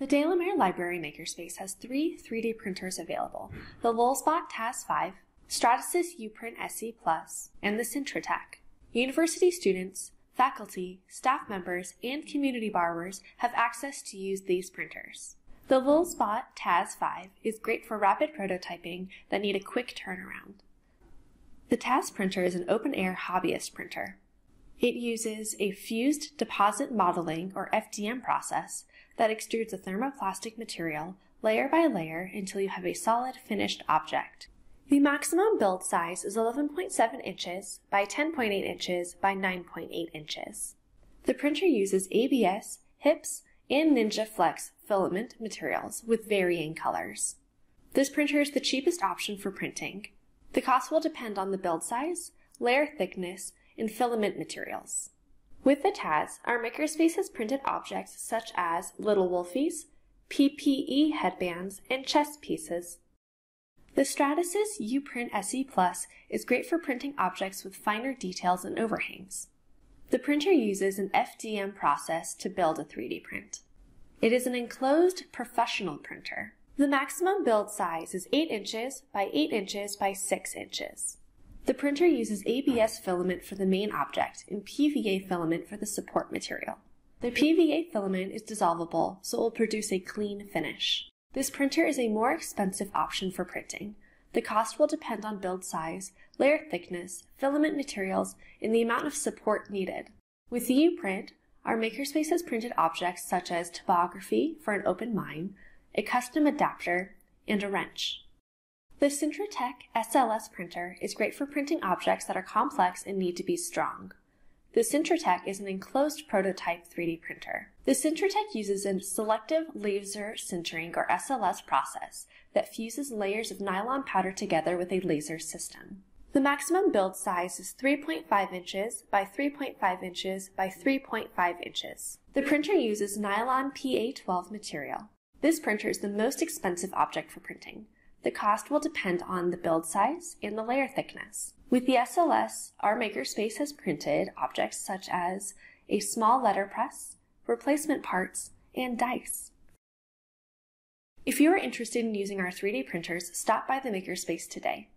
The Delamere Library Makerspace has three 3D printers available, the Lulzbot TAS 5, Stratasys Uprint SE Plus, and the Centratech. University students, faculty, staff members, and community borrowers have access to use these printers. The Lulzbot TAS 5 is great for rapid prototyping that need a quick turnaround. The TAS printer is an open-air hobbyist printer. It uses a fused deposit modeling or FDM process that extrudes a thermoplastic material layer by layer until you have a solid finished object. The maximum build size is 11.7 inches by 10.8 inches by 9.8 inches. The printer uses ABS, HIPS, and Ninja Flex filament materials with varying colors. This printer is the cheapest option for printing. The cost will depend on the build size, layer thickness, and filament materials. With the TAS, our makerspace has printed objects such as little wolfies, PPE headbands, and chess pieces. The Stratasys Uprint SE Plus is great for printing objects with finer details and overhangs. The printer uses an FDM process to build a 3D print. It is an enclosed professional printer. The maximum build size is 8 inches by 8 inches by 6 inches. The printer uses ABS filament for the main object and PVA filament for the support material. The PVA filament is dissolvable, so it will produce a clean finish. This printer is a more expensive option for printing. The cost will depend on build size, layer thickness, filament materials, and the amount of support needed. With UPrint, our makerspace has printed objects such as topography for an open mine, a custom adapter, and a wrench. The Syntratec SLS printer is great for printing objects that are complex and need to be strong. The Syntratec is an enclosed prototype 3D printer. The Syntratec uses a selective laser sintering or SLS process that fuses layers of nylon powder together with a laser system. The maximum build size is 3.5 inches by 3.5 inches by 3.5 inches. The printer uses nylon PA12 material. This printer is the most expensive object for printing. The cost will depend on the build size and the layer thickness. With the SLS, our makerspace has printed objects such as a small letterpress, replacement parts, and dice. If you are interested in using our 3D printers, stop by the Makerspace today.